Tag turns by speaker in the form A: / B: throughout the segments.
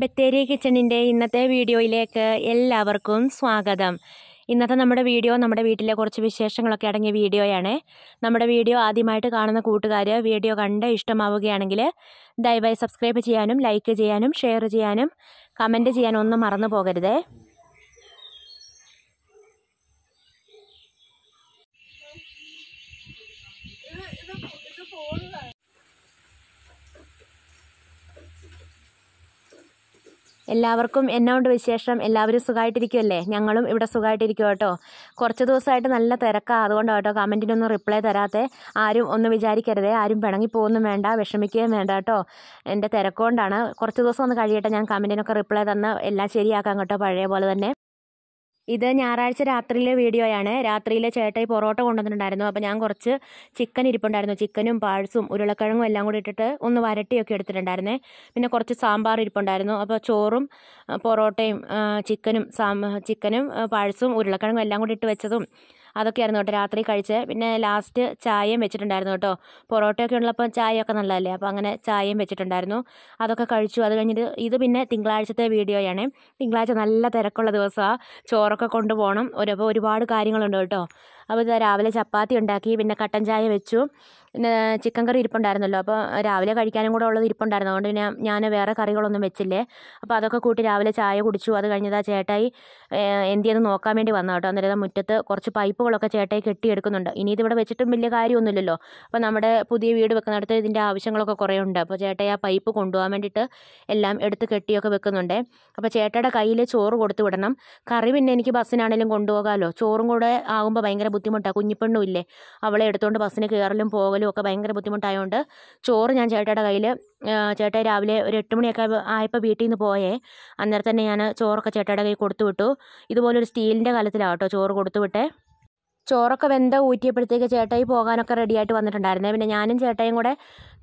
A: ബത്തേരി കിച്ചണിൻ്റെ ഇന്നത്തെ വീഡിയോയിലേക്ക് എല്ലാവർക്കും സ്വാഗതം ഇന്നത്തെ നമ്മുടെ വീഡിയോ നമ്മുടെ വീട്ടിലെ കുറച്ച് വിശേഷങ്ങളൊക്കെ അടങ്ങിയ വീഡിയോയാണ് നമ്മുടെ വീഡിയോ ആദ്യമായിട്ട് കാണുന്ന കൂട്ടുകാർ വീഡിയോ കണ്ട് ഇഷ്ടമാവുകയാണെങ്കിൽ ദയവായി സബ്സ്ക്രൈബ് ചെയ്യാനും ലൈക്ക് ചെയ്യാനും ഷെയർ ചെയ്യാനും കമൻറ്റ് ചെയ്യാനും ഒന്നും മറന്നു പോകരുതേ എല്ലാവർക്കും എന്നോണ്ട് വിശേഷം എല്ലാവരും സുഖമായിട്ടിരിക്കുമല്ലേ ഞങ്ങളും ഇവിടെ സുഖമായിട്ടിരിക്കും കേട്ടോ കുറച്ച് ദിവസമായിട്ട് നല്ല തിരക്കാണ് അതുകൊണ്ട് കേട്ടോ കമൻറ്റിനൊന്നും റിപ്ലൈ തരാത്തേ ആരും ഒന്നും വിചാരിക്കരുതേ ആരും പിണങ്ങിപ്പോകുന്നും വേണ്ട വിഷമിക്കുകയും വേണ്ട കേട്ടോ എൻ്റെ തിരക്കുകൊണ്ടാണ് കുറച്ച് ദിവസം ഒന്ന് കഴിയട്ടെ ഞാൻ കമൻറ്റിനൊക്കെ റിപ്ലൈ തന്ന് എല്ലാം ശരിയാക്കാം കേട്ടോ പഴയ പോലെ തന്നെ ഇത് ഞായറാഴ്ച രാത്രിയിലെ വീഡിയോയാണ് രാത്രിയിലെ ചേട്ടായി പൊറോട്ട കൊണ്ടുവന്നിട്ടുണ്ടായിരുന്നു അപ്പോൾ ഞാൻ കുറച്ച് ചിക്കൻ ഇരിപ്പുണ്ടായിരുന്നു ചിക്കനും പാഴ്സും ഉരുളക്കിഴങ്ങും എല്ലാം കൂടി ഇട്ടിട്ട് ഒന്ന് വരട്ടിയൊക്കെ എടുത്തിട്ടുണ്ടായിരുന്നേ പിന്നെ കുറച്ച് സാമ്പാർ ഇരിപ്പുണ്ടായിരുന്നു അപ്പോൾ ചോറും പൊറോട്ടയും ചിക്കനും ചിക്കനും പാഴ്സും ഉരുളക്കിഴങ്ങും എല്ലാം കൂടി ഇട്ട് വെച്ചതും അതൊക്കെയായിരുന്നു കേട്ടോ രാത്രി കഴിച്ച് പിന്നെ ലാസ്റ്റ് ചായയും വെച്ചിട്ടുണ്ടായിരുന്നു കേട്ടോ പൊറോട്ടയൊക്കെ ഉള്ളപ്പോൾ ചായയൊക്കെ നല്ലതല്ലേ അപ്പോൾ അങ്ങനെ ചായയും വെച്ചിട്ടുണ്ടായിരുന്നു അതൊക്കെ കഴിച്ചു അത് കഴിഞ്ഞിട്ട് ഇത് പിന്നെ തിങ്കളാഴ്ചത്തെ വീഡിയോയാണ് തിങ്കളാഴ്ച നല്ല തിരക്കുള്ള ദിവസമാണ് ചോറൊക്കെ കൊണ്ടുപോകണം ഒരു ഒരുപാട് കാര്യങ്ങളുണ്ട് കേട്ടോ അപ്പോൾ ഇതാ രാവിലെ ചപ്പാത്തി ഉണ്ടാക്കി പിന്നെ കട്ടൻ ചായ വെച്ചു പിന്നെ ചിക്കൻ കറി ഇരിപ്പുണ്ടായിരുന്നല്ലോ അപ്പോൾ രാവിലെ കഴിക്കാനും കൂടെ ഉള്ളത് ഇരിപ്പുണ്ടായിരുന്നു അതുകൊണ്ട് പിന്നെ ഞാൻ വേറെ കറികളൊന്നും വെച്ചില്ലേ അപ്പോൾ അതൊക്കെ കൂട്ടി രാവിലെ ചായ കുടിച്ചു അത് ആ ചേട്ടായി എന്തിയെന്ന് നോക്കാൻ വേണ്ടി വന്നു കേട്ടോ അന്നേരം മുറ്റത്ത് കുറച്ച് പൈപ്പുകളൊക്കെ ചേട്ടായി കെട്ടിയെടുക്കുന്നുണ്ട് ഇനി ഇതിവിടെ വെച്ചിട്ടും വലിയ കാര്യമൊന്നുമില്ലല്ലോ അപ്പോൾ നമ്മുടെ പുതിയ വീട് വെക്കുന്നിടത്ത് ഇതിൻ്റെ ആവശ്യങ്ങളൊക്കെ കുറേ ഉണ്ട് അപ്പോൾ ചേട്ടായി ആ പൈപ്പ് കൊണ്ടുപോകാൻ വേണ്ടിയിട്ട് എല്ലാം എടുത്ത് കെട്ടിയൊക്കെ വെക്കുന്നുണ്ട് അപ്പോൾ ചേട്ടയുടെ കയ്യിൽ ചോറ് കൊടുത്തു വിടണം കറി പിന്നെ എനിക്ക് ബസ്സിനാണെങ്കിലും കൊണ്ടുപോകാമല്ലോ ചോറും കൂടെ ആകുമ്പോൾ ഭയങ്കര ബുദ്ധിമുട്ടാണ് കുഞ്ഞിപ്പെണ്ണും ഇല്ലേ അവളെ എടുത്തുകൊണ്ട് ബസ്സിന് കയറലും പോകലും ഒക്കെ ഭയങ്കര ബുദ്ധിമുട്ടായതുകൊണ്ട് ചോറ് ഞാൻ ചേട്ടയുടെ കയ്യിൽ ചേട്ടായി രാവിലെ ഒരു എട്ട് മണിയൊക്കെ ആയപ്പോൾ വീട്ടിൽ നിന്ന് പോയേ അന്നേരം തന്നെ ഞാൻ ചോറൊക്കെ ചേട്ടയുടെ കയ്യിൽ കൊടുത്തു വിട്ടു ഇതുപോലൊരു സ്റ്റീലിൻ്റെ കലത്തിലാണ് ചോറ് കൊടുത്തു ചോറൊക്കെ വെന്ത ഊറ്റിയപ്പോഴത്തേക്ക് ചേട്ടായി പോകാനൊക്കെ റെഡിയായിട്ട് വന്നിട്ടുണ്ടായിരുന്നേ പിന്നെ ഞാനും ചേട്ടായും കൂടെ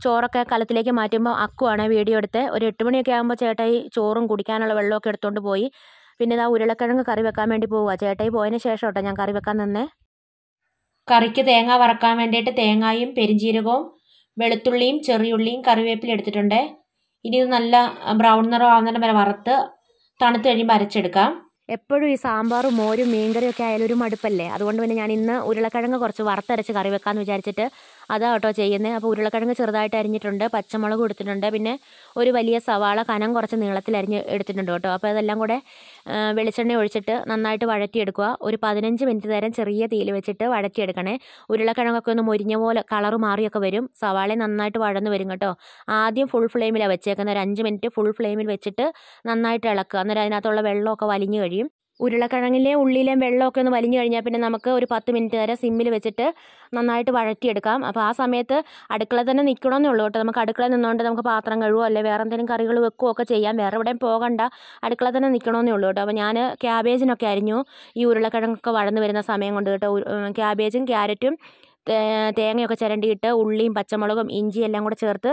A: ചോറൊക്കെ കലത്തിലേക്ക് മാറ്റുമ്പോൾ അക്കുവാണ് വീഡിയോ എടുത്ത് ഒരു എട്ട് മണിയൊക്കെ ആകുമ്പോൾ ചേട്ടായി ചോറും കുടിക്കാനുള്ള വെള്ളമൊക്കെ എടുത്തുകൊണ്ട് പോയി പിന്നെ ഇതാ ഉരുളക്കിഴങ്ങ് കറി വെക്കാൻ വേണ്ടി പോവുക ചേട്ടായി പോയതിന് ശേഷം കേട്ടോ ഞാൻ കറി വെക്കാൻ നിന്നേ കറിക്ക് തേങ്ങ വറക്കാൻ വേണ്ടിയിട്ട് തേങ്ങായും പെരിഞ്ചീരകവും വെളുത്തുള്ളിയും ചെറിയുള്ളിയും കറിവേപ്പില എടുത്തിട്ടുണ്ട് ഇനി ഇത് നല്ല ബ്രൗൺ നിറം ആവുന്നതിന് വരെ വറുത്ത് തണുത്ത് കഴിയുമ്പോൾ അരച്ചെടുക്കാം എപ്പോഴും ഈ സാമ്പാറും മോരും മീൻകറിയും ഒക്കെ ആയാലും ഒരു മടുപ്പല്ലേ അതുകൊണ്ട് തന്നെ ഞാൻ ഇന്ന് ഉരുളക്കിഴങ്ങ് കുറച്ച് വറുത്തരച്ച് കറി വെക്കാമെന്ന് വിചാരിച്ചിട്ട് അതാണ് കേട്ടോ ചെയ്യുന്നത് അപ്പോൾ ഉരുളക്കിഴങ്ങ് ചെറുതായിട്ട് അരിഞ്ഞിട്ടുണ്ട് പച്ചമുളക് എടുത്തിട്ടുണ്ട് പിന്നെ ഒരു വലിയ സവാള കനം കുറച്ച് നീളത്തിൽ അരിഞ്ഞ് എടുത്തിട്ടുണ്ട് കേട്ടോ അപ്പോൾ അതെല്ലാം കൂടെ വെളിച്ചെണ്ണ ഒഴിച്ചിട്ട് നന്നായിട്ട് വഴറ്റിയെടുക്കുക ഒരു പതിനഞ്ച് മിനിറ്റ് നേരം ചെറിയ തീയിൽ വെച്ചിട്ട് വഴറ്റിയെടുക്കണേ ഉരുളക്കിഴങ്ങൊക്കെ ഒന്ന് മുരിഞ്ഞ പോലെ കളർ മാറിയൊക്കെ വരും സവാള നന്നായിട്ട് വഴന്ന് വരും കേട്ടോ ആദ്യം ഫുൾ ഫ്ലെയിമിലാണ് വെച്ചേക്കുന്നത് ഒരു അഞ്ച് മിനിറ്റ് ഫുൾ ഫ്ലെയിമിൽ വെച്ചിട്ട് നന്നായിട്ട് ഇളക്കുക അന്നേരം അതിനകത്തുള്ള വെള്ളമൊക്കെ വലിഞ്ഞു കഴിയും ഉരുളക്കിഴങ്ങിലെ ഉള്ളിലെ വെള്ളമൊക്കെ ഒന്ന് വലിഞ്ഞു കഴിഞ്ഞാൽ പിന്നെ നമുക്ക് ഒരു പത്ത് മിനിറ്റ് വരെ സിമ്മിൽ വെച്ചിട്ട് നന്നായിട്ട് വഴറ്റിയെടുക്കാം അപ്പോൾ ആ സമയത്ത് അടുക്കള തന്നെ നിൽക്കണമെന്നേ ഉള്ളൂ കേട്ടോ നമുക്ക് അടുക്കള നിന്നുകൊണ്ട് നമുക്ക് പാത്രം കഴുകുമോ അല്ലെങ്കിൽ വേറെ എന്തെങ്കിലും കറികൾ വെക്കുകയോ ഒക്കെ ചെയ്യാം വേറെ എവിടെയും പോകണ്ട അടുക്കള തന്നെ നിൽക്കണമെന്നേ ഉള്ളൂ കേട്ടോ അപ്പോൾ ഞാൻ ക്യാബേജിനൊക്കെ അരിഞ്ഞു ഈ ഉരുളക്കിഴങ്ങൊക്കെ വഴന്നു വരുന്ന സമയം കൊണ്ട് കേട്ടോ ക്യാബേജും ക്യാരറ്റും തേങ്ങയൊക്കെ ചിരണ്ടിയിട്ട് ഉള്ളിയും പച്ചമുളകും ഇഞ്ചി എല്ലാം കൂടെ ചേർത്ത്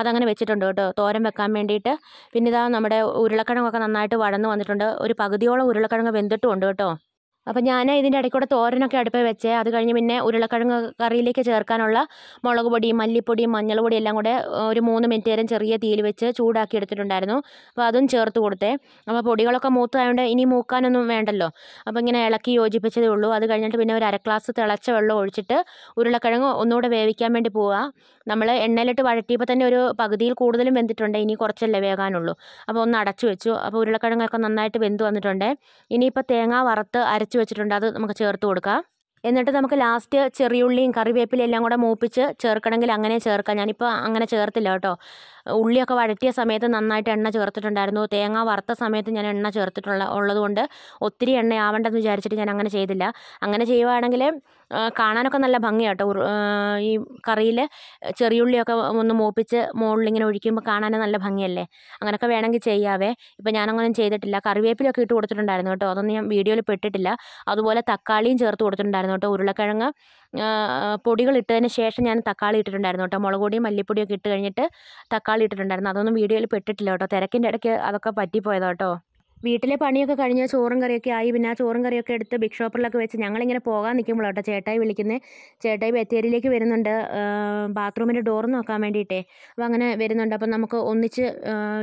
A: അതങ്ങനെ വെച്ചിട്ടുണ്ട് കേട്ടോ തോരൻ വെക്കാൻ വേണ്ടിയിട്ട് പിന്നെ ഇതാ നമ്മുടെ ഉരുളക്കിഴങ്ങൊക്കെ നന്നായിട്ട് വഴന്ന് വന്നിട്ടുണ്ട് ഒരു പകുതിയോളം ഉരുളക്കിഴങ്ങ് വെന്തിട്ടുമുണ്ട് കേട്ടോ അപ്പം ഞാൻ ഇതിൻ്റെ ഇടയ്ക്കൂടെ തോരനൊക്കെ അടുപ്പേ വെച്ചേ അത് കഴിഞ്ഞ് പിന്നെ ഉരുളക്കിഴങ്ങ് കറിയിലേക്ക് ചേർക്കാനുള്ള മുളക് പൊടി മല്ലിപ്പൊടി മഞ്ഞൾപ്പൊടി എല്ലാം കൂടെ ഒരു മൂന്ന് മിനിറ്റ് നേരം ചെറിയ തീയിൽ വെച്ച് ചൂടാക്കി എടുത്തിട്ടുണ്ടായിരുന്നു അപ്പോൾ അതും ചേർത്ത് കൊടുത്തേ അപ്പോൾ പൊടികളൊക്കെ മൂത്തതായതുകൊണ്ട് ഇനി മൂക്കാനൊന്നും വേണ്ടല്ലോ അപ്പോൾ ഇങ്ങനെ ഇളക്കി യോജിപ്പിച്ചതേ ഉള്ളൂ അത് കഴിഞ്ഞിട്ട് പിന്നെ ഒരു അര ഗ്ലാസ് തിളച്ച വെള്ളം ഒഴിച്ചിട്ട് ഉരുളക്കിഴങ്ങ് ഒന്നുകൂടെ വേവിക്കാൻ വേണ്ടി പോവുക നമ്മൾ എണ്ണയിലിട്ട് വഴറ്റിയപ്പോൾ തന്നെ ഒരു പകുതിയിൽ കൂടുതലും വെന്തിട്ടുണ്ട് ഇനി കുറച്ചല്ലേ വേകാനുള്ളൂ അപ്പോൾ ഒന്ന് അടച്ചു വെച്ചു അപ്പോൾ ഉരുളക്കിഴങ്ങൊക്കെ നന്നായിട്ട് വെന്ത് വന്നിട്ടുണ്ട് ഇനിയിപ്പോൾ തേങ്ങ വറുത്ത് അരച്ചു വെച്ചിട്ടുണ്ട് അത് നമുക്ക് ചേർത്ത് കൊടുക്കാം എന്നിട്ട് നമുക്ക് ലാസ്റ്റ് ചെറിയുള്ളിയും കറിവേപ്പിലയും എല്ലാം കൂടെ മൂപ്പിച്ച് ചേർക്കണമെങ്കിൽ അങ്ങനെ ചേർക്കാം ഞാനിപ്പോൾ അങ്ങനെ ചേർത്തില്ല കേട്ടോ ഉള്ളിയൊക്കെ വഴറ്റിയ സമയത്ത് നന്നായിട്ട് എണ്ണ ചേർത്തിട്ടുണ്ടായിരുന്നു തേങ്ങ വറുത്ത സമയത്ത് ഞാൻ എണ്ണ ചേർത്തിട്ടുള്ള ഉള്ളതുകൊണ്ട് ഒത്തിരി എണ്ണ ആവണ്ടെന്ന് വിചാരിച്ചിട്ട് ഞാൻ അങ്ങനെ ചെയ്തില്ല അങ്ങനെ ചെയ്യുവാണെങ്കിൽ കാണാനൊക്കെ നല്ല ഭംഗിയാട്ടോ ഈ കറിയിൽ ചെറിയുള്ളിയൊക്കെ ഒന്ന് മൂപ്പിച്ച് ഇങ്ങനെ ഒഴിക്കുമ്പോൾ കാണാനും നല്ല ഭംഗിയല്ലേ അങ്ങനെയൊക്കെ വേണമെങ്കിൽ ചെയ്യാവേ ഇപ്പം ഞാനങ്ങനെ ചെയ്തിട്ടില്ല കറിവേപ്പിലൊക്കെ ഇട്ട് കൊടുത്തിട്ടുണ്ടായിരുന്നു കേട്ടോ അതൊന്നും ഞാൻ വീഡിയോയിൽ പെട്ടിട്ടില്ല അതുപോലെ തക്കാളിയും ചേർത്ത് കൊടുത്തിട്ടുണ്ടായിരുന്നു കേട്ടോ ഉരുളക്കിഴങ്ങ് പൊടികൾ ഇട്ടതിന് ശേഷം ഞാൻ തക്കാളി ഇട്ടിട്ടുണ്ടായിരുന്നു കേട്ടോ മുളകുപൊടിയും മല്ലിപ്പൊടിയൊക്കെ ഇട്ട് കഴിഞ്ഞിട്ട് തക്കാളി തക്കാളി ഇട്ടിട്ടുണ്ടായിരുന്നു അതൊന്നും വീഡിയോയിൽ പെട്ടിട്ടില്ല കേട്ടോ തിരക്കിൻ്റെ ഇടയ്ക്ക് അതൊക്കെ പറ്റിപ്പോയതാ കേട്ടോ വീട്ടിലെ പണിയൊക്കെ കഴിഞ്ഞ് ചോറും കറിയൊക്കെ ആയി പിന്നെ ആ ചോറും കറിയൊക്കെ എടുത്ത് ബിഗ് ഷോപ്പറിലൊക്കെ വെച്ച് ഞങ്ങളിങ്ങനെ പോകാൻ നിൽക്കുമ്പോൾ ചേട്ടായി വിളിക്കുന്നത് ചേട്ടായി ബത്തേരിയിലേക്ക് വരുന്നുണ്ട് ബാത്റൂമിൻ്റെ ഡോർ നോക്കാൻ വേണ്ടിയിട്ടേ അപ്പോൾ അങ്ങനെ വരുന്നുണ്ട് അപ്പം നമുക്ക് ഒന്നിച്ച്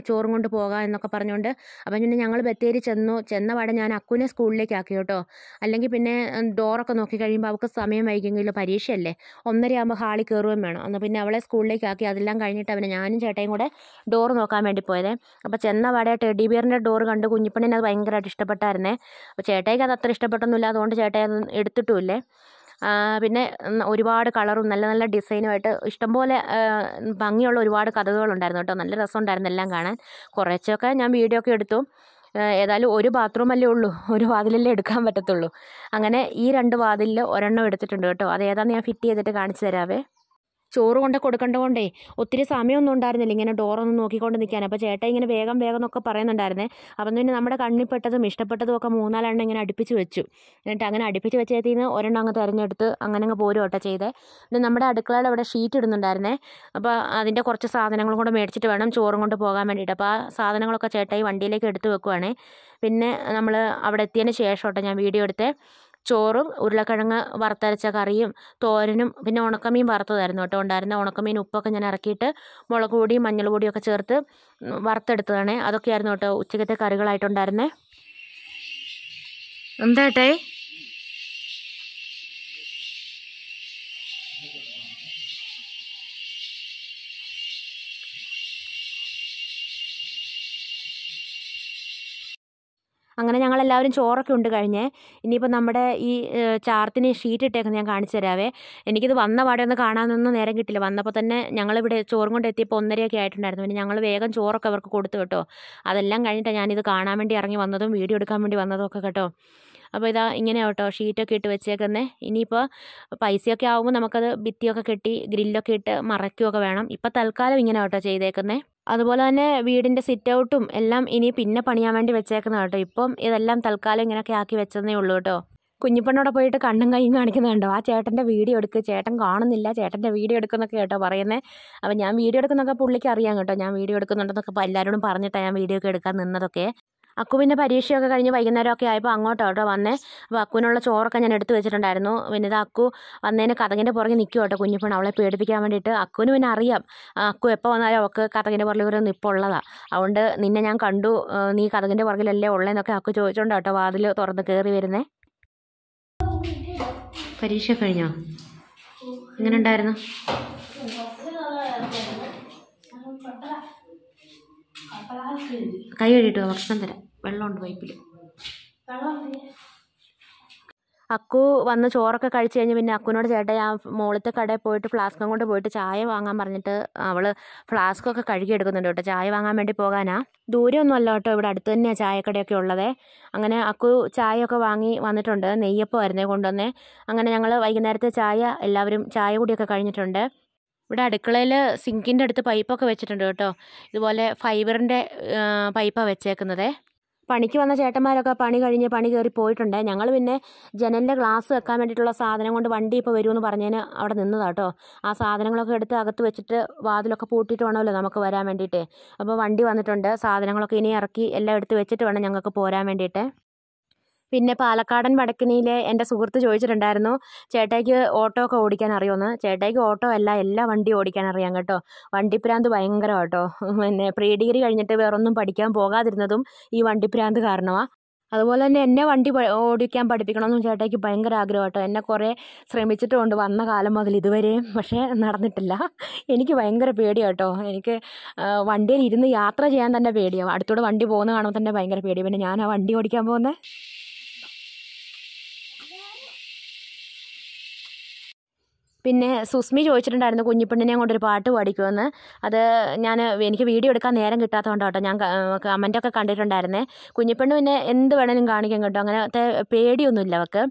A: ചോറും കൊണ്ട് പോകാം എന്നൊക്കെ പറഞ്ഞുകൊണ്ട് അപ്പം പിന്നെ ഞങ്ങൾ ബത്തേരി ചെന്നു ചെന്ന പാടെ ഞാൻ അക്കുവിനെ സ്കൂളിലേക്ക് ആക്കി കേട്ടോ അല്ലെങ്കിൽ പിന്നെ ഡോറൊക്കെ നോക്കി കഴിയുമ്പോൾ അവൾക്ക് സമയം വൈകിയെങ്കിലും പരീക്ഷയല്ലേ ഒന്നരയാകുമ്പോൾ ഹാളിൽ കയറുകയും വേണം അന്ന് പിന്നെ അവളെ സ്കൂളിലേക്ക് ആക്കി അതെല്ലാം കഴിഞ്ഞിട്ട് അവനെ ഞാനും ചേട്ടായും കൂടെ ഡോർ നോക്കാൻ വേണ്ടി പോയത് അപ്പോൾ ചെന്ന പാടെ ടെഡി ബിയറിൻ്റെ ഡോർ കണ്ട് കുഞ്ഞു കുഞ്ഞിപ്പണ്ണിന് അത് ഭയങ്കരമായിട്ട് ഇഷ്ടപ്പെട്ടായിരുന്നേ അപ്പോൾ ചേട്ടായിക്ക് അത് അത്ര ഇഷ്ടപ്പെട്ടൊന്നുമില്ല അതുകൊണ്ട് ചേട്ടായി അത് എടുത്തിട്ടുമില്ലേ പിന്നെ ഒരുപാട് കളറും നല്ല നല്ല ഡിസൈനുമായിട്ട് ഇഷ്ടംപോലെ ഭംഗിയുള്ള ഒരുപാട് കഥകളുണ്ടായിരുന്നു കേട്ടോ നല്ല രസമുണ്ടായിരുന്നു എല്ലാം കാണാൻ കുറച്ചൊക്കെ ഞാൻ വീഡിയോ ഒക്കെ എടുത്തു ഏതായാലും ഒരു ബാത്റൂമല്ലേ ഉള്ളൂ ഒരു വാതിലല്ലേ എടുക്കാൻ പറ്റത്തുള്ളൂ അങ്ങനെ ഈ രണ്ട് വാതിലിൽ ഒരെണ്ണം എടുത്തിട്ടുണ്ട് കേട്ടോ അത് ഏതാണെന്ന് ഞാൻ ഫിറ്റ് ചെയ്തിട്ട് കാണിച്ചു തരാവേ ചോറ് കൊണ്ട് കൊണ്ടേ ഒത്തിരി സമയമൊന്നും ഉണ്ടായിരുന്നില്ല ഇങ്ങനെ ഡോറൊന്നും നോക്കിക്കൊണ്ട് നിൽക്കാൻ അപ്പോൾ ചേട്ടൻ ഇങ്ങനെ വേഗം വേഗം എന്നൊക്കെ പറയുന്നുണ്ടായിരുന്നേ അപ്പം പിന്നെ നമ്മുടെ കണ്ണിൽപ്പെട്ടതും ഇഷ്ടപ്പെട്ടതും ഒക്കെ മൂന്നാലെണ്ണം ഇങ്ങനെ അടുപ്പിച്ച് വെച്ചു എന്നിട്ട് അങ്ങനെ അടുപ്പിച്ച് വെച്ചതിൽ നിന്ന് ഒരെണ്ണം അങ്ങ് തിരഞ്ഞെടുത്ത് അങ്ങനെ അങ്ങ് പോരും കേട്ടോ ചെയ്തേ പിന്നെ നമ്മുടെ അടുക്കളയുടെ അവിടെ ഷീറ്റ് ഇടുന്നുണ്ടായിരുന്നേ അപ്പോൾ അതിൻ്റെ കുറച്ച് സാധനങ്ങൾ കൂടെ മേടിച്ചിട്ട് വേണം ചോറും കൊണ്ട് പോകാൻ വേണ്ടിയിട്ട് അപ്പോൾ ആ സാധനങ്ങളൊക്കെ ചേട്ടായി വണ്ടിയിലേക്ക് എടുത്ത് വെക്കുവാണേ പിന്നെ നമ്മൾ അവിടെ എത്തിയതിന് ശേഷം ഞാൻ വീഡിയോ എടുത്തേ ചോറും ഉരുളക്കിഴങ്ങ് വറുത്തരച്ച കറിയും തോരനും പിന്നെ ഉണക്കമീൻ വറുത്തതായിരുന്നു കേട്ടോ ഉണ്ടായിരുന്ന ഉണക്കമീൻ ഉപ്പൊക്കെ ഞാൻ ഇറക്കിയിട്ട് മുളക് പൊടിയും മഞ്ഞൾ ഒക്കെ ചേർത്ത് വറുത്തെടുത്തതാണേ അതൊക്കെയായിരുന്നു കേട്ടോ ഉച്ചക്കത്തെ കറികളായിട്ടുണ്ടായിരുന്നേ എന്താ അങ്ങനെ ഞങ്ങൾ എല്ലാവരും ചോറൊക്കെ ഉണ്ട് കഴിഞ്ഞേ ഇനിയിപ്പോൾ നമ്മുടെ ഈ ചാർത്തിന് ഷീറ്റ് ഇട്ടേക്കുന്നത് ഞാൻ കാണിച്ചു തരാവേ എനിക്കിത് വന്ന പാടെ ഒന്ന് കാണാനൊന്നും നേരം കിട്ടില്ല വന്നപ്പോൾ തന്നെ ഞങ്ങളിവിടെ ചോറും കൊണ്ട് എത്തിയപ്പോൾ ഒന്നരയൊക്കെ ആയിട്ടുണ്ടായിരുന്നു പിന്നെ ഞങ്ങൾ വേഗം ചോറൊക്കെ അവർക്ക് കൊടുത്തു കേട്ടോ അതെല്ലാം കഴിഞ്ഞിട്ടാണ് ഞാനിത് കാണാൻ വേണ്ടി ഇറങ്ങി വന്നതും വീഡിയോ എടുക്കാൻ വേണ്ടി വന്നതും ഒക്കെ കേട്ടോ അപ്പോൾ ഇതാ ഇങ്ങനെ കേട്ടോ ഷീറ്റൊക്കെ ഇട്ട് വെച്ചേക്കുന്നത് ഇനിയിപ്പോൾ പൈസയൊക്കെ ആകുമ്പോൾ നമുക്കത് ഭിത്തിയൊക്കെ കെട്ടി ഗ്രില്ലൊക്കെ ഇട്ട് മറയ്ക്കുകയൊക്കെ വേണം ഇപ്പോൾ തൽക്കാലം ഇങ്ങനെ കേട്ടോ ചെയ്തേക്കുന്നത് അതുപോലെ തന്നെ വീടിൻ്റെ സിറ്റൗട്ടും എല്ലാം ഇനി പിന്നെ പണിയാൻ വേണ്ടി വെച്ചേക്കുന്നത് കേട്ടോ ഇപ്പം ഇതെല്ലാം തൽക്കാലം ഇങ്ങനെയൊക്കെ ആക്കി വെച്ചതേ ഉള്ളൂ കേട്ടോ കുഞ്ഞിപ്പണ്ണോടെ പോയിട്ട് കണ്ണും കൈയും കാണിക്കുന്നുണ്ടോ ആ ചേട്ടൻ്റെ വീഡിയോ എടുക്ക് ചേട്ടൻ കാണുന്നില്ല ചേട്ടൻ്റെ വീഡിയോ എടുക്കുന്നൊക്കെ കേട്ടോ പറയുന്നത് അപ്പം ഞാൻ വീഡിയോ എടുക്കുന്നൊക്കെ പുള്ളിക്ക് അറിയാം കേട്ടോ ഞാൻ വീഡിയോ എടുക്കുന്നുണ്ടെന്നൊക്കെ എല്ലാവരോടും പറഞ്ഞിട്ടാണ് ഞാൻ വീഡിയോ ഒക്കെ എടുക്കാൻ നിന്നതൊക്കെ അക്കു പിന്നെ പരീക്ഷയൊക്കെ കഴിഞ്ഞ് വൈകുന്നേരമൊക്കെ ആയപ്പോൾ അങ്ങോട്ട് കേട്ടോ വന്നേ അപ്പോൾ അക്കുവിനുള്ള ചോറൊക്കെ ഞാൻ എടുത്തു വെച്ചിട്ടുണ്ടായിരുന്നു പിന്നെ ഇത് അക്കു വന്നതിന് കഥകിൻ്റെ പുറകെ നിൽക്കും കേട്ടോ കുഞ്ഞിപ്പണ് അവളെ പേടിപ്പിക്കാൻ വേണ്ടിയിട്ട് അക്കുവിന് പിന്നെ അറിയാം അക്കു എപ്പോൾ വന്നാലും അവൾക്ക് കഥകിൻ്റെ പുറകിൽ ഒരു ഉള്ളതാണ് അതുകൊണ്ട് നിന്നെ ഞാൻ കണ്ടു നീ കഥകിൻ്റെ പുറകിലല്ലേ ഉള്ളതെന്നൊക്കെ അക്കു ചോദിച്ചോണ്ട് കേട്ടോ വാതിൽ തുറന്ന് കയറി വരുന്നേ പരീക്ഷ കഴിഞ്ഞോ എങ്ങനെ ഉണ്ടായിരുന്നു കൈ കഴുകിട്ട് ഭക്ഷണം തരാം വെള്ളമുണ്ട് പൈപ്പിൽ അക്കു വന്ന് ചോറൊക്കെ കഴിച്ചു കഴിഞ്ഞ് പിന്നെ അക്കുവിനോട് ചേട്ടൻ ഞാൻ മുകളിലത്തെ കടയിൽ പോയിട്ട് ഫ്ലാസ്കും കൊണ്ട് പോയിട്ട് ചായ വാങ്ങാൻ പറഞ്ഞിട്ട് അവൾ ഫ്ലാസ്കൊക്കെ കഴുകി എടുക്കുന്നുണ്ട് കേട്ടോ ചായ വാങ്ങാൻ വേണ്ടി പോകാനാ ദൂരമൊന്നും അല്ല കേട്ടോ ഇവിടെ അടുത്ത് തന്നെയാണ് ചായക്കടയൊക്കെ ഉള്ളത് അങ്ങനെ അക്കു ചായയൊക്കെ വാങ്ങി വന്നിട്ടുണ്ട് നെയ്യപ്പമായിരുന്നേ കൊണ്ടുവന്നേ അങ്ങനെ ഞങ്ങൾ വൈകുന്നേരത്തെ ചായ എല്ലാവരും ചായ കൂടിയൊക്കെ കഴിഞ്ഞിട്ടുണ്ട് ഇവിടെ അടുക്കളയിൽ സിങ്കിൻ്റെ അടുത്ത് പൈപ്പൊക്കെ വെച്ചിട്ടുണ്ട് കേട്ടോ ഇതുപോലെ ഫൈബറിൻ്റെ പൈപ്പാണ് വെച്ചേക്കുന്നത് പണിക്ക് വന്ന ചേട്ടന്മാരൊക്കെ പണി കഴിഞ്ഞ് പണി കയറി പോയിട്ടുണ്ട് ഞങ്ങൾ പിന്നെ ജനലിൻ്റെ ഗ്ലാസ് വെക്കാൻ വേണ്ടിയിട്ടുള്ള സാധനം കൊണ്ട് വണ്ടി ഇപ്പോൾ വരുമെന്ന് പറഞ്ഞതിന് അവിടെ നിന്നതാണ് കേട്ടോ ആ സാധനങ്ങളൊക്കെ എടുത്ത് അകത്ത് വെച്ചിട്ട് വാതിലൊക്കെ പൂട്ടിയിട്ട് വേണമല്ലോ നമുക്ക് വരാൻ വേണ്ടിയിട്ട് അപ്പോൾ വണ്ടി വന്നിട്ടുണ്ട് സാധനങ്ങളൊക്കെ ഇനി ഇറക്കി എല്ലാം എടുത്ത് വെച്ചിട്ട് വേണം ഞങ്ങൾക്ക് പോരാൻ വേണ്ടിയിട്ട് പിന്നെ പാലക്കാടൻ വടക്കിനിയിലെ എൻ്റെ സുഹൃത്ത് ചോദിച്ചിട്ടുണ്ടായിരുന്നു ചേട്ടായിക്ക് ഓട്ടോ ഒക്കെ ഓടിക്കാൻ അറിയുമെന്ന് ചേട്ടായിക്ക് ഓട്ടോ അല്ല എല്ലാ വണ്ടിയും ഓടിക്കാൻ അറിയാം കേട്ടോ വണ്ടിപ്രാന്ത് ഭയങ്കര കേട്ടോ പിന്നെ പ്രീ ഡിഗ്രി കഴിഞ്ഞിട്ട് വേറൊന്നും പഠിക്കാൻ പോകാതിരുന്നതും ഈ വണ്ടിപ്രാന്ത് കാരണമാണ് അതുപോലെ തന്നെ എന്നെ വണ്ടി ഓടിക്കാൻ പഠിപ്പിക്കണമെന്നും ചേട്ടായിക്ക് ഭയങ്കര ആഗ്രഹം കേട്ടോ എന്നെ കുറേ ശ്രമിച്ചിട്ടുമുണ്ട് വന്ന കാലം മുതൽ ഇതുവരെയും പക്ഷേ നടന്നിട്ടില്ല എനിക്ക് ഭയങ്കര പേടിയാണ് കേട്ടോ എനിക്ക് വണ്ടിയിൽ ഇരുന്ന് യാത്ര ചെയ്യാൻ തന്നെ പേടിയാണ് അടുത്തൂടെ വണ്ടി പോകുന്ന കാണുമ്പോൾ തന്നെ ഭയങ്കര പേടിയാണ് പിന്നെ ഞാൻ ആ വണ്ടി ഓടിക്കാൻ പോകുന്നത് പിന്നെ സുസ്മി ചോദിച്ചിട്ടുണ്ടായിരുന്നു കുഞ്ഞിപ്പെണ്ണിനെയും കൊണ്ടൊരു പാട്ട് പാടിക്കുമെന്ന് അത് ഞാൻ എനിക്ക് വീഡിയോ എടുക്കാൻ നേരം കിട്ടാത്തതുകൊണ്ട് കേട്ടോ ഞാൻ കമൻറ്റൊക്കെ കണ്ടിട്ടുണ്ടായിരുന്നേ കുഞ്ഞിപ്പെണ്ണ് പിന്നെ എന്ത് വേണേലും കാണിക്കാൻ കേട്ടോ അങ്ങനത്തെ പേടിയൊന്നുമില്ല അവൾക്ക്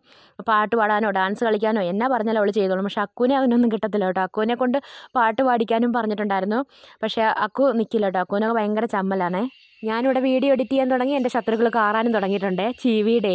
A: പാട്ട് പാടാനോ ഡാൻസ് കളിക്കാനോ എന്നാ പറഞ്ഞാലും അവൾ ചെയ്തോളും പക്ഷെ അക്കുവിനെ അതിനൊന്നും കിട്ടത്തില്ല കേട്ടോ അക്കുവിനെ കൊണ്ട് പാട്ട് പാടിക്കാനും പറഞ്ഞിട്ടുണ്ടായിരുന്നു പക്ഷേ അക്കു നിൽക്കില്ല കേട്ടോ അക്കുവിനൊക്കെ ഭയങ്കര ചമ്മലാണേ ഞാനിവിടെ വീഡിയോ എഡിറ്റ് ചെയ്യാൻ തുടങ്ങി എൻ്റെ ശത്രുക്കൾ കാറാനും തുടങ്ങിയിട്ടുണ്ട് ചീവിയുടെ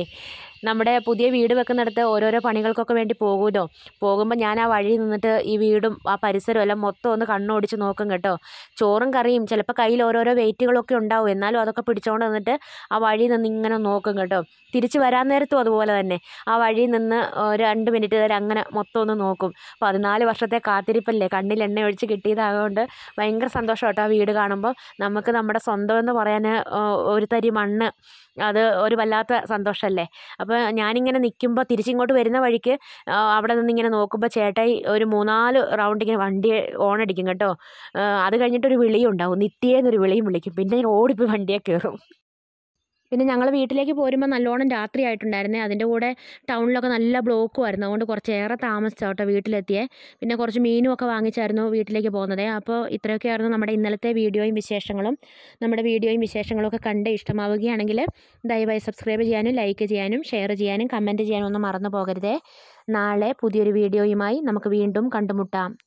A: നമ്മുടെ പുതിയ വീട് വെക്കുന്നിടത്ത് ഓരോരോ പണികൾക്കൊക്കെ വേണ്ടി പോകുമല്ലോ പോകുമ്പോൾ ഞാൻ ആ വഴി നിന്നിട്ട് ഈ വീടും ആ പരിസരവും എല്ലാം മൊത്തം ഒന്ന് കണ്ണോടിച്ച് നോക്കും കേട്ടോ ചോറും കറിയും ചിലപ്പോൾ കയ്യിൽ ഓരോരോ വെയിറ്റുകളൊക്കെ ഉണ്ടാവും എന്നാലും അതൊക്കെ പിടിച്ചുകൊണ്ട് നിന്നിട്ട് ആ വഴി നിന്ന് ഇങ്ങനെ നോക്കും കേട്ടോ തിരിച്ച് വരാൻ നേരത്തും അതുപോലെ തന്നെ ആ വഴി നിന്ന് രണ്ട് മിനിറ്റ് നേരം അങ്ങനെ മൊത്തം ഒന്ന് നോക്കും പതിനാല് വർഷത്തെ കാത്തിരിപ്പല്ലേ കണ്ണിൽ എണ്ണ ഒഴിച്ച് കിട്ടിയതാകൊണ്ട് ഭയങ്കര സന്തോഷം കേട്ടോ ആ വീട് കാണുമ്പോൾ നമുക്ക് നമ്മുടെ സ്വന്തം എന്ന് പറയാൻ ഒരു തരി മണ്ണ് അത് ഒരു വല്ലാത്ത സന്തോഷമല്ലേ അപ്പോൾ അപ്പോൾ ഞാനിങ്ങനെ നിൽക്കുമ്പോൾ തിരിച്ചിങ്ങോട്ട് വരുന്ന വഴിക്ക് അവിടെ നിന്ന് ഇങ്ങനെ നോക്കുമ്പോൾ ചേട്ടായി ഒരു മൂന്നാല് റൗണ്ട് ഇങ്ങനെ വണ്ടി ഓൺ അടിക്കും കേട്ടോ അത് കഴിഞ്ഞിട്ടൊരു വിളിയും ഉണ്ടാവും നിത്യേന്നൊരു വിളിയും വിളിക്കും പിന്നെ ഞാൻ ഓടിപ്പോയി വണ്ടിയിൽ കയറും പിന്നെ ഞങ്ങൾ വീട്ടിലേക്ക് പോരുമ്പോൾ നല്ലോണം ആയിട്ടുണ്ടായിരുന്നേ അതിൻ്റെ കൂടെ ടൗണിലൊക്കെ നല്ല ബ്ലോക്കുമായിരുന്നു അതുകൊണ്ട് കുറച്ചേറെ താമസിച്ചു കേട്ടോ വീട്ടിലെത്തിയേ പിന്നെ കുറച്ച് മീനും ഒക്കെ വാങ്ങിച്ചായിരുന്നു വീട്ടിലേക്ക് പോകുന്നത് അപ്പോൾ ഇത്രയൊക്കെയായിരുന്നു നമ്മുടെ ഇന്നലത്തെ വീഡിയോയും വിശേഷങ്ങളും നമ്മുടെ വീഡിയോയും വിശേഷങ്ങളും ഒക്കെ കണ്ട് ഇഷ്ടമാവുകയാണെങ്കിൽ ദയവായി സബ്സ്ക്രൈബ് ചെയ്യാനും ലൈക്ക് ചെയ്യാനും ഷെയർ ചെയ്യാനും കമൻറ്റ് ചെയ്യാനും ഒന്നും മറന്നു പോകരുതേ നാളെ പുതിയൊരു വീഡിയോയുമായി നമുക്ക് വീണ്ടും കണ്ടുമുട്ടാം